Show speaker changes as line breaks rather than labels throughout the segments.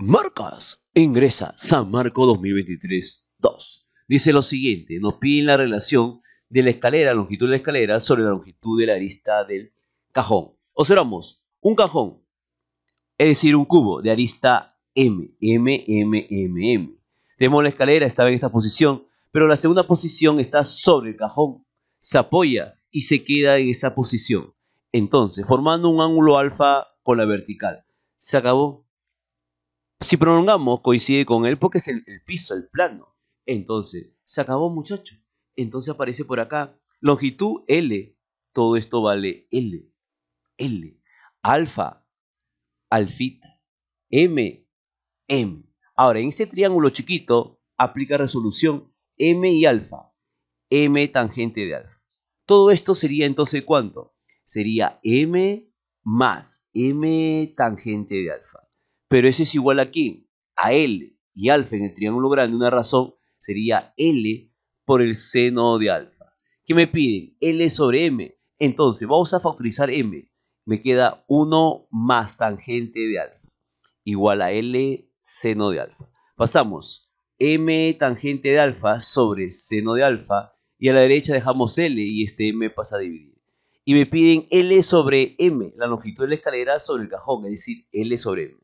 Marcas. Ingresa San Marco 2023 2. Dice lo siguiente, nos piden la relación de la escalera, longitud de la escalera, sobre la longitud de la arista del cajón. Observamos, un cajón, es decir, un cubo de arista M, M, M, M, M. Tenemos la escalera, estaba en esta posición, pero la segunda posición está sobre el cajón, se apoya y se queda en esa posición. Entonces, formando un ángulo alfa con la vertical. Se acabó. Si prolongamos, coincide con él porque es el, piso, el plano. Entonces, se acabó muchachos. Entonces aparece por acá longitud L. Todo esto vale L. L. Alfa, alfita, M, M. Ahora, en este triángulo chiquito, aplica resolución M y alfa. M tangente de alfa. Todo esto sería entonces cuánto? Sería M más M tangente de alfa pero ese es igual a A L. Y alfa en el triángulo grande, una razón, sería L por el seno de alfa. ¿Qué me piden? L sobre M. Entonces, vamos a factorizar M. Me queda 1 más tangente de alfa, igual a L seno de alfa. Pasamos M tangente de alfa sobre seno de alfa, y a la derecha dejamos L, y este M pasa a dividir y me piden L sobre M, la longitud de la escalera sobre el cajón, es decir, L sobre M.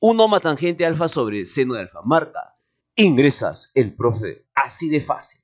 1 más tangente alfa sobre seno de alfa. Marta, ingresas el profe. Así de fácil.